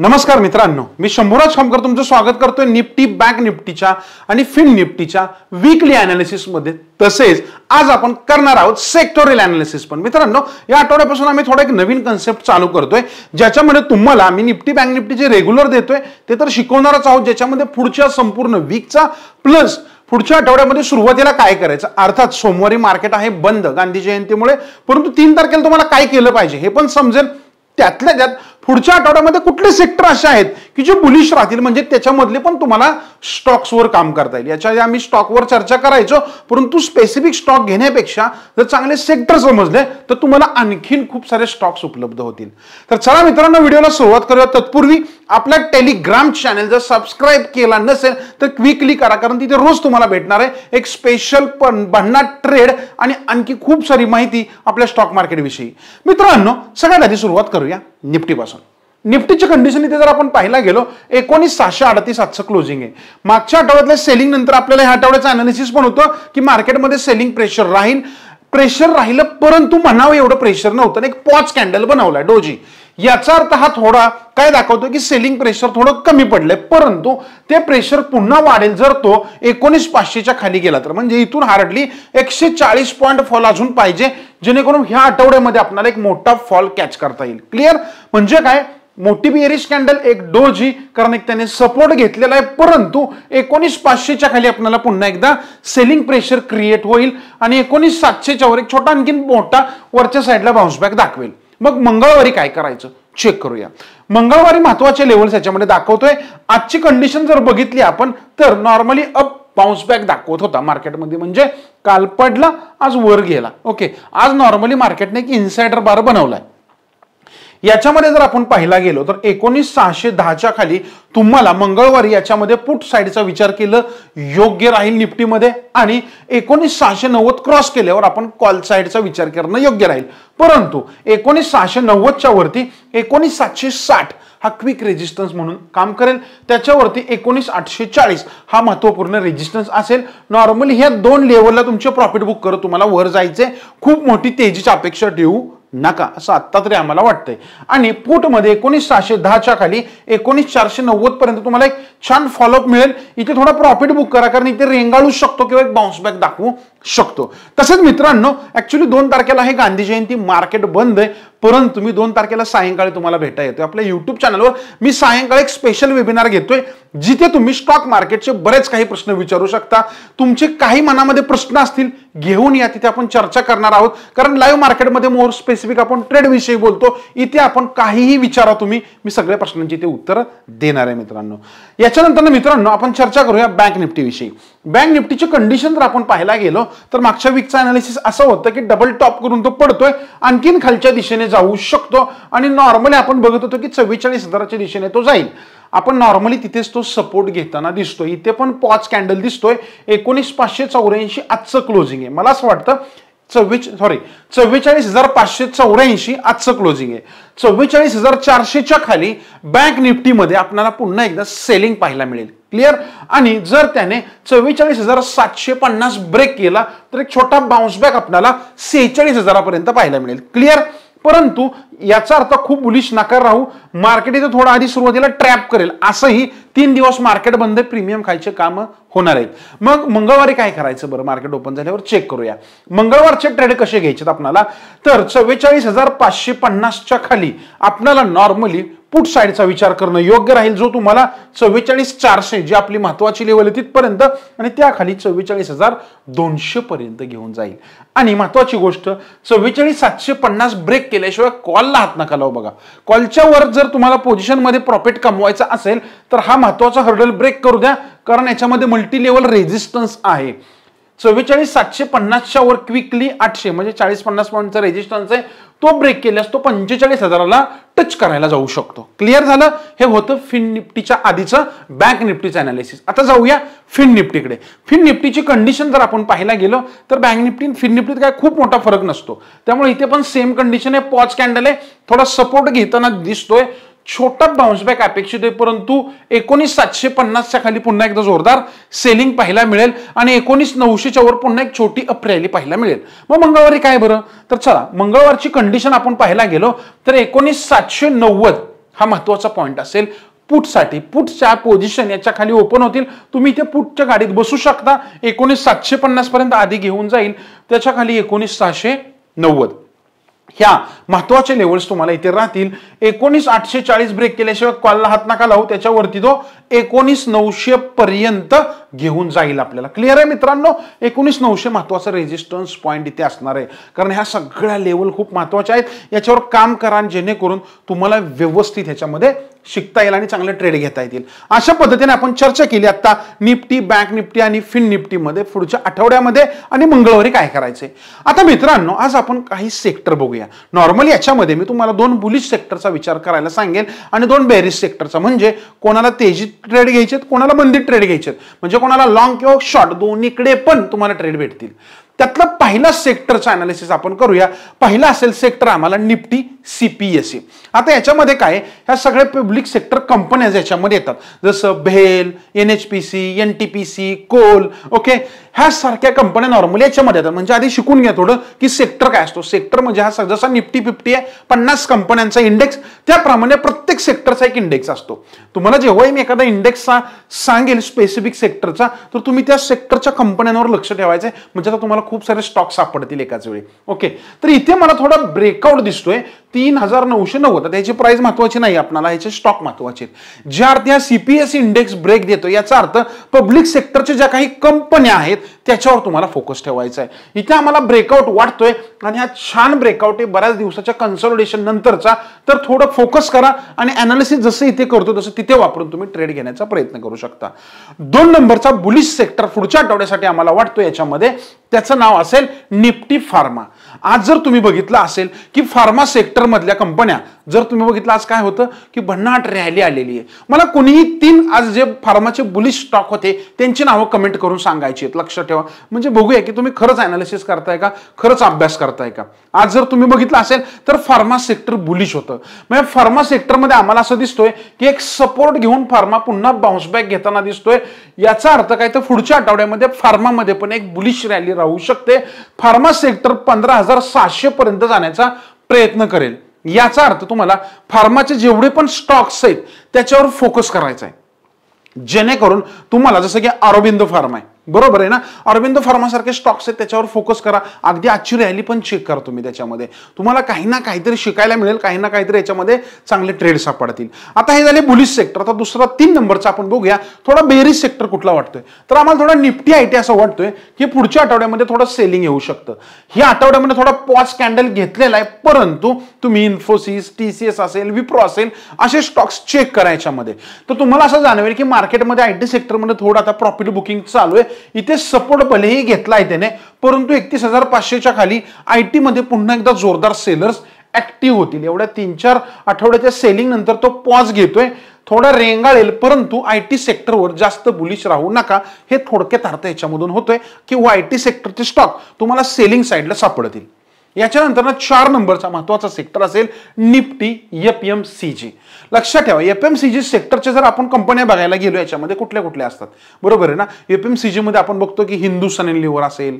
नमस्कार मित्रांनो मी शंभूराज खामकर तुमचं स्वागत करतोय निफ्टी बँक निफ्टीच्या आणि फिन निफ्टीच्या वीकली मध्ये तसेच आज आपण करणार आहोत सेक्टोरियल अनालिसिस पण मित्रांनो या आठवड्यापासून आम्ही थोडा एक नवीन कन्सेप्ट चालू करतोय ज्याच्यामध्ये तुम्हाला मी निफ्टी बँक निफ्टी जे रेग्युलर देतोय ते तर शिकवणारच आहोत ज्याच्यामध्ये पुढच्या संपूर्ण वीकचा प्लस पुढच्या आठवड्यामध्ये सुरुवातीला काय करायचं अर्थात सोमवारी मार्केट आहे बंद गांधी जयंतीमुळे परंतु तीन तारखेला तुम्हाला काय केलं पाहिजे हे पण समजेल त्यातल्या त्यात पुढच्या आठवड्यामध्ये कुठले सेक्टर असे आहेत की जे बुलिश राहतील म्हणजे त्याच्यामधले पण तुम्हाला स्टॉक्सवर काम करता येईल याच्या आम्ही स्टॉकवर चर्चा करायचो परंतु स्पेसिफिक स्टॉक घेण्यापेक्षा जर चांगले सेक्टर समजले तर तुम्हाला आणखीन खूप सारे स्टॉक्स उपलब्ध होतील तर चला मित्रांनो व्हिडिओला सुरुवात करूया तत्पूर्वी आपला टेलिग्राम चॅनल जर सबस्क्राईब केला नसेल तर क्विकली करा कारण तिथे रोज तुम्हाला भेटणार आहे एक स्पेशल पण भन्नाट ट्रेड आणि आणखी खूप सारी माहिती आपल्या स्टॉक मार्केटविषयी मित्रांनो सगळ्यात आधी सुरुवात करूया निफ्टीपासून निफ्टीची कंडिशन इथे जर आपण पाहिला गेलो एकोणीस सहाशे अडतीस आजचं क्लोजिंग आहे मागच्या आठवड्यातल्या सेलिंग नंतर आपल्याला ह्या आठवड्याचं अनालिसिस पण होतं की मार्केटमध्ये सेलिंग प्रेशर राहील प्रेशर राहिलं परंतु म्हणावं एवढं प्रेशर नव्हतं एक पॉच कॅन्डल बनवलाय डोजी याचा अर्थ हा थोडा काय दाखवतो की सेलिंग प्रेशर थोडं कमी पडलंय परंतु ते प्रेशर पुन्हा वाढेल जर तो एकोणीस पाचशेच्या खाली गेला तर म्हणजे इथून हार्डली एकशे चाळीस पॉईंट फॉल अजून पाहिजे जेणेकरून ह्या आठवड्यामध्ये आपल्याला एक मोठा फॉल कॅच करता येईल क्लिअर म्हणजे काय मोठी बिअरी स्कॅन्डल एक डोजी कारण एक त्याने सपोर्ट घेतलेला आहे परंतु एकोणीस पाचशेच्या खाली आपल्याला पुन्हा एकदा सेलिंग प्रेशर क्रिएट होईल आणि एकोणीस सातशेच्या वर एक छोटा आणखी मोठा वरच्या साईडला बाउन्सबॅक दाखवेल मग मंगळवारी काय करायचं चेक करूया मंगळवारी महत्वाचे लेवल्स याच्यामध्ये दाखवतोय आजची कंडिशन जर बघितली आपण तर नॉर्मली अप बाउन्सबॅक दाखवत होता मार्केटमध्ये म्हणजे काल पडला आज वर गेला ओके आज नॉर्मली मार्केटने एक इन्सायडर बार बनवलाय याच्यामध्ये जर आपण पाहायला गेलो तर एकोणीस सहाशे दहाच्या खाली तुम्हाला मंगळवारी याच्यामध्ये पुट साईडचा विचार केलं योग्य राहील निफ्टीमध्ये आणि एकोणीस सहाशे नव्वद क्रॉस केल्यावर आपण कॉल साईडचा विचार करणं योग्य राहील परंतु एकोणीस सहाशे नव्वदच्या वरती एकोणीस सातशे साठ हा क्विक रेजिस्टन्स म्हणून काम करेल त्याच्यावरती एकोणीस आठशे चाळीस हा महत्त्वपूर्ण रेजिस्टन्स असेल नॉर्मली ह्या दोन लेवलला तुमचे प्रॉफिट बुक करत तुम्हाला वर जायचे खूप मोठी तेजीची अपेक्षा ठेवू नका असं आत्ता तरी आम्हाला वाटतंय आणि पोटमध्ये एकोणीस सहाशे दहाच्या खाली एकोणीस चारशे नव्वद पर्यंत तुम्हाला एक छान फॉलोअप मिळेल इथे थोडा प्रॉफिट बुक करा कारण इथे रेंगाळू शकतो किंवा एक बाउन्स बॅक दाखवू शकतो तसेच मित्रांनो ॲक्च्युली दोन तारखेला हे गांधी जयंती मार्केट बंद आहे परंतु मी दोन तारखेला सायंकाळी तुम्हाला भेटा येतो आपल्या युट्यूब चॅनलवर मी सायंकाळी एक स्पेशल वेबिनार घेतोय जिथे तुम्ही स्टॉक मार्केटचे बरेच काही प्रश्न विचारू शकता तुमचे काही मनामध्ये प्रश्न असतील घेऊन या तिथे आपण चर्चा करणार आहोत कारण लाईव्ह मार्केटमध्ये मोर स्पेसिफिक आपण ट्रेडविषयी बोलतो इथे आपण काहीही विचारा तुम्ही मी सगळ्या प्रश्नांची इथे उत्तर देणार आहे मित्रांनो याच्यानंतर मित्रांनो आपण चर्चा करूया बँक निफ्टीविषयी बँक निफ्टीची कंडिशन जर आपण पाहायला गेलो तर मागच्या वीकचा अनालिसिस असं होतं की डबल टॉप करून तो पडतोय आणखीन खालच्या दिशेने जाऊ शकतो आणि नॉर्मली आपण बघत होतो की चव्वेचाळीस हजाराच्या दिशेने तो जाईल आपण नॉर्मली तिथेच तो सपोर्ट घेताना दिसतोय इथे पण पॉच कॅन्डल दिसतोय एकोणीस पाचशे चौऱ्याऐंशी आजचं क्लोजिंग आहे मला असं वाटतं चव्वेच सॉरी चव्वेचाळीस हजार पाचशे चौऱ्याऐंशी आजचं क्लोजिंग आहे चव्वेचाळीस हजार चारशेच्या खाली बँक निफ्टीमध्ये आपल्याला पुन्हा एकदा सेलिंग पाहायला मिळेल क्लिअर आणि जर त्याने चव्वेचाळीस हजार सातशे पन्नास ब्रेक केला तर एक छोटा बाउन्सबॅक आपल्याला सेहेचाळीस हजारापर्यंत पाहायला मिळेल क्लिअर परंतु याचा अर्थ खूप बुलिश नकार राहू मार्केट इथं थोडा आधी सुरुवातीला ट्रॅप करेल असंही तीन दिवस मार्केट बंद प्रीमियम खायचे काम होणार आहेत मग मंगळवारी काय करायचं बरं मार्केट ओपन झाल्यावर चेक करूया मंगळवारचे ट्रेड कसे घ्यायचे आपणाला तर चव्वेचाळीस हजार पाचशे पन्नासच्या खाली आपणाला नॉर्मली पुट साईडचा विचार करणं योग्य राहील जो तुम्हाला चव्वेचाळीस चारशे जी आपली महत्वाची लेवल आहे तिथपर्यंत आणि त्याखाली चव्वेचाळीस हजार दोनशे पर्यंत घेऊन जाईल आणि महत्वाची गोष्ट चव्वेचाळीस सातशे पन्नास ब्रेक केल्याशिवाय कॉल कॉलला हात नका लावू बघा कॉलच्या वर जर तुम्हाला पोझिशनमध्ये प्रॉफिट कमवायचा असेल तर हा महत्त्वाचा हर्डल ब्रेक करू द्या कारण याच्यामध्ये मल्टी लेवल रेझिस्टन्स आहे चव्वेचाळीस सातशे पन्नासच्या वर क्विकली आठशे म्हणजे चाळीस पन्नास पॉईंटचा रेजिस्टन्स आहे तो ब्रेक केल्यास तो पंचेचाळीस हजाराला टच करायला जाऊ शकतो क्लिअर झालं हे होतं फिन निफ्टीच्या आधीचं बँक निफ्टीचं अनालिसिस आता जाऊया फिन निफ्टीकडे फिन निफ्टीची कंडिशन जर आपण पाहायला गेलो तर बँक निफ्टी फिन निफ्टीत काय खूप मोठा फरक नसतो त्यामुळे इथे पण सेम कंडिशन आहे पॉच कॅन्डल आहे थोडा सपोर्ट घेताना दिसतोय छोटा बाउन्सबॅक अपेक्षित आहे परंतु एकोणीस सातशे पन्नासच्या खाली पुन्हा एकदा जोरदार सेलिंग पाहायला मिळेल आणि एकोणीस नऊशेच्या वर पुन्हा एक छोटी अप्रॅली पाहायला मिळेल मग मंगळवारी काय बरं तर चला मंगळवारची कंडिशन आपण पाहायला गेलो तर एकोणीस सातशे नव्वद हा महत्वाचा पॉईंट असेल पुटसाठी पुटच्या पोझिशन याच्या खाली ओपन होतील तुम्ही इथे पुटच्या गाडीत बसू शकता एकोणीस सातशे पन्नास पर्यंत आधी घेऊन जाईल त्याच्या खाली एकोणीस सहाशे नव्वद ह्या महत्वाचे लेवल्स तुम्हाला इथे राहतील एकोणीस आठशे चाळीस ब्रेक केल्याशिवाय कॉलला हात नाका लावू त्याच्यावरती तो एकोणीस नऊशे पर्यंत घेऊन जाईल आपल्याला क्लिअर आहे मित्रांनो एकोणीस नऊशे महत्वाचा रेजिस्टन्स पॉईंट इथे असणार आहे कारण ह्या सगळ्या लेवल खूप महत्वाच्या आहेत याच्यावर काम करा जेणेकरून तुम्हाला व्यवस्थित ह्याच्यामध्ये शिकता येईल आणि चांगले ट्रेड घेता येतील अशा पद्धतीने आपण चर्चा केली आता निफ्टी बँक निफ्टी आणि फिन निफ्टीमध्ये पुढच्या आठवड्यामध्ये आणि मंगळवारी काय करायचे आता मित्रांनो आज आपण काही सेक्टर बघूया नॉर्मली याच्यामध्ये मी तुम्हाला दोन बुलिश सेक्टरचा विचार करायला सांगेल आणि दोन बेरिश सेक्टरचा म्हणजे कोणाला तेजी ट्रेड घ्यायचे कोणाला बंदीत ट्रेड घ्यायचे म्हणजे कोणाला लॉंग किंवा शॉर्ट दोन्हीकडे पण तुम्हाला ट्रेड भेटतील त्यातलं पहिला सेक्टरचं अनालिसिस आपण करूया पहिला असेल सेक्टर आम्हाला निफ्टी सीपीएससी e. आता याच्यामध्ये काय ह्या सगळ्या पब्लिक सेक्टर कंपन्याज याच्यामध्ये येतात जसं भेल N H P C N T P C coal okay ह्या सारख्या कंपन्या नॉर्मली याच्यामध्ये येतात म्हणजे आधी शिकून घ्या थोडं की सेक्टर काय असतो सेक्टर म्हणजे हा जसा निफ्टी फिफ्टी आहे पन्नास कंपन्यांचा इंडेक्स त्याप्रमाणे प्रत्येक सेक्टरचा एक इंडेक्स असतो तुम्हाला जेव्हाही मी एखादा इंडेक्सचा सांगेल स्पेसिफिक सेक्टरचा तर तुम्ही त्या सेक्टरच्या कंपन्यांवर लक्ष ठेवायचं म्हणजे आता तुम्हाला खूप सारे स्टॉक्स सापडतील एकाच वेळी ओके तर इथे मला थोडा ब्रेकआउट दिसतोय तीन हजार नऊशे नव्वद आता याची प्राइस महत्वाची नाही आपल्याला याचे स्टॉक महत्वाचे ज्या अर्थ हा सीपीएस इंडेक्स ब्रेक देतो याचा अर्थ पब्लिक सेक्टरच्या ज्या काही कंपन्या आहेत त्याच्यावर तुम्हाला फोकस ठेवायचा आहे इथे आम्हाला ब्रेकआउट वाटतोय आणि हा छान ब्रेकआउट आहे बऱ्याच दिवसाच्या कन्सल्टेशन नंतरचा तर थोडं फोकस करा आणि अनालिसिस जसं इथे करतो तसं तिथे वापरून तुम्ही ट्रेड घेण्याचा प्रयत्न करू शकता दोन नंबरचा बुलिश सेक्टर पुढच्या आठवड्यासाठी आम्हाला वाटतो याच्यामध्ये त्याचं नाव असेल निफ्टी फार्मा आज जर तुम्ही बघितलं असेल की फार्मा सेक्टर मधल्या कंपन्या जर तुम्ही बघितलं आज काय होतं की भन्नाट रॅली आलेली आहे मला कोणीही तीन आज जे फार्माचे बुलिश स्टॉक होते त्यांची नावं कमेंट करून सांगायची आहेत लक्षात ठेवा म्हणजे बघूया की तुम्ही खरंच अनालिसिस करताय का खरंच अभ्यास करताय का आज जर तुम्ही बघितलं असेल तर फार्मा सेक्टर बुलिश होतं म्हणजे फार्मा सेक्टरमध्ये आम्हाला असं दिसतोय की एक सपोर्ट घेऊन फार्मा पुन्हा बॅक घेताना दिसतोय याचा अर्थ काय तर पुढच्या आठवड्यामध्ये फार्मामध्ये पण एक बुलिश रॅली राहू शकते फार्मा सेक्टर पंधरा हजार सहाशे पर्यंत जाण्याचा प्रयत्न करेल याचा अर्थ तुम्हाला फार्माचे जेवढे पण स्टॉक्स आहेत त्याच्यावर फोकस करायचा आहे जेणेकरून तुम्हाला जसं की आरोबिंदो फार्म आहे बरोबर आहे ना अरविंद फार्मासारखे स्टॉक्स आहेत त्याच्यावर फोकस करा अगदी आजची रॅली पण चेक करा तुम्ही त्याच्यामध्ये तुम्हाला काही ना काहीतरी शिकायला मिळेल काही ना काहीतरी याच्यामध्ये चांगले ट्रेड सापडतील आता हे झाले बुलिस सेक्टर आता दुसरा तीन नंबरचा आपण बघूया थोडा बेरीज सेक्टर कुठला वाटतोय तर आम्हाला थोडा निफ्टी आयटी असं वाटतोय की पुढच्या आठवड्यामध्ये थोडं सेलिंग येऊ शकतं ह्या आठवड्यामध्ये थोडा पॉज कॅन्डल घेतलेला आहे परंतु तुम्ही इन्फोसिस टी सी एस असेल विप्रो असेल असे स्टॉक्स चेक करायच्यामध्ये तर तुम्हाला असं जाणवेल की मार्केटमध्ये आयटी सेक्टरमध्ये थोडं आता प्रॉफिट बुकिंग चालू आहे इथे सपोर्ट भलेही घेतला आहे त्याने परंतु एकतीस हजार पाचशेच्या खाली आय मध्ये पुन्हा एकदा जोरदार सेलर्स ऍक्टिव्ह होतील एवढ्या तीन चार आठवड्याच्या सेलिंग नंतर तो पॉज घेतोय थोडा रेंगाळेल परंतु आय टी सेक्टरवर जास्त बुलिश राहू नका हे थोडक्यात अर्थ याच्यामधून होतोय किंवा आय टी सेक्टरचे स्टॉक तुम्हाला सेलिंग साईडला सापडतील याच्यानंतर चार नंबरचा महत्वाचा सेक्टर असेल Nifty F M C G लक्षात ठेवा एफ एम सी जी सेक्टरच्या जर आपण कंपन्या बघायला गेलो याच्यामध्ये कुठल्या कुठल्या असतात बरोबर आहे ना एफ एम सी आपण बघतो की हिंदुस्थान लिव्हर असेल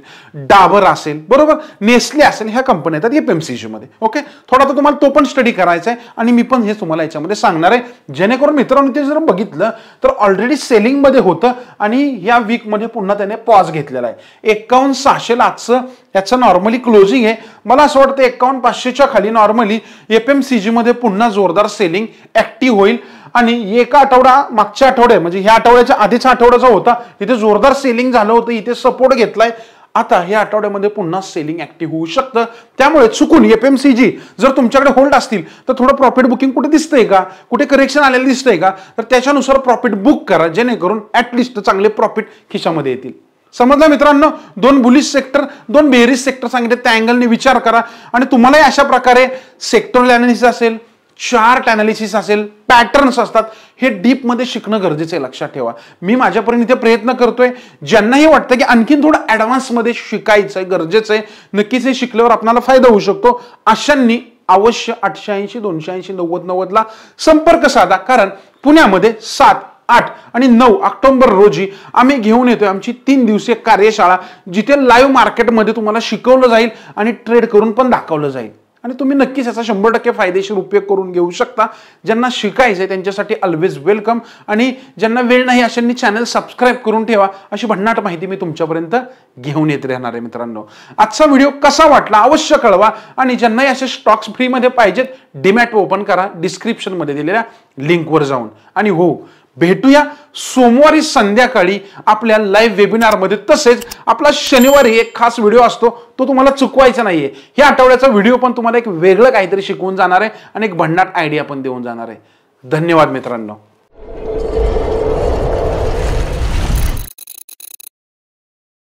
डाबर असेल बरोबर नेस्ले असेल ह्या कंपन्या येतात एफ एम सी जीमध्ये ओके थोडा तर तुम्हाला तो पण स्टडी करायचा आहे आणि मी पण हे तुम्हाला याच्यामध्ये सांगणार आहे जेणेकरून मित्रांनो ते जर बघितलं तर ऑलरेडी सेलिंगमध्ये होतं आणि या वीकमध्ये पुन्हा त्याने पॉज घेतलेला आहे एकावन्न सहाशे लाखचं याचं नॉर्मली क्लोजिंग आहे मला असं वाटतं एकावन्न पाचशेच्या खाली नॉर्मली एफ एम सी जीमध्ये पुन्हा जोरदार सेलिंग ऍक्टिव्ह होईल आणि एका आठवडा मागच्या आठवड्या म्हणजे ह्या आठवड्याच्या आधीचा आठवडा जो होता इथे जोरदार सेलिंग झालं होतं इथे सपोर्ट घेतलाय आता या आठवड्यामध्ये पुन्हा सेलिंग ऍक्टिव्ह होऊ शकतं त्यामुळे चुकून एफ एम सी जी जर तुमच्याकडे होल्ड असतील तर थोडं प्रॉफिट बुकिंग कुठे दिसतंय का कुठे करेक्शन आलेलं दिसतंय का तर त्याच्यानुसार प्रॉफिट बुक करा जेणेकरून ॲटलिस्ट चांगले प्रॉफिट खिशामध्ये येतील समजलं मित्रांनो दोन बुलिश सेक्टर दोन बेरीज सेक्टर सांगितले त्या अँगलने विचार करा आणि तुम्हालाही अशा प्रकारे सेक्टरल अनालिसिस असेल चार्ट अनालिसिस असेल पॅटर्न्स असतात हे डीपमध्ये शिकणं गरजेचं आहे लक्षात ठेवा मी माझ्यापर्यंत इथे प्रयत्न करतोय ज्यांनाही वाटतं की आणखीन थोडं ॲडव्हान्समध्ये शिकायचं आहे गरजेचं आहे नक्कीच हे शिकल्यावर आपल्याला फायदा होऊ शकतो अशांनी अवश्य आठशे ऐंशी दोनशे ऐंशी नव्वद नव्वदला संपर्क साधा कारण पुण्यामध्ये सात आठ आणि नऊ ऑक्टोबर रोजी आम्ही घेऊन येतोय आमची तीन दिवसीय कार्यशाळा जिथे लाईव्ह मार्केटमध्ये तुम्हाला शिकवलं जाईल आणि ट्रेड करून पण दाखवलं जाईल आणि तुम्ही नक्कीच याचा शंभर टक्के फायदेशीर उपयोग करून घेऊ शकता ज्यांना शिकायचं आहे त्यांच्यासाठी ऑलवेज वेलकम आणि ज्यांना वेळ नाही अशांनी चॅनल सबस्क्राईब करून ठेवा अशी भन्नाट माहिती मी तुमच्यापर्यंत घेऊन येत राहणार आहे मित्रांनो आजचा व्हिडिओ कसा वाटला अवश्य कळवा आणि ज्यांनाही असे स्टॉक्स फ्रीमध्ये पाहिजेत डिमॅट ओपन करा डिस्क्रिप्शनमध्ये दिलेल्या लिंकवर जाऊन आणि हो भेटूया सोमवारी संध्याकाळी आपल्या लाईव्ह वेबिनारमध्ये तसेच आपला शनिवारी एक खास व्हिडिओ असतो तो तुम्हाला चुकवायचा नाहीये हे आठवड्याचा व्हिडिओ पण तुम्हाला एक वेगळं काहीतरी शिकवून जाणार आहे आणि एक भन्नाट आयडिया पण देऊन जाणार आहे धन्यवाद मित्रांनो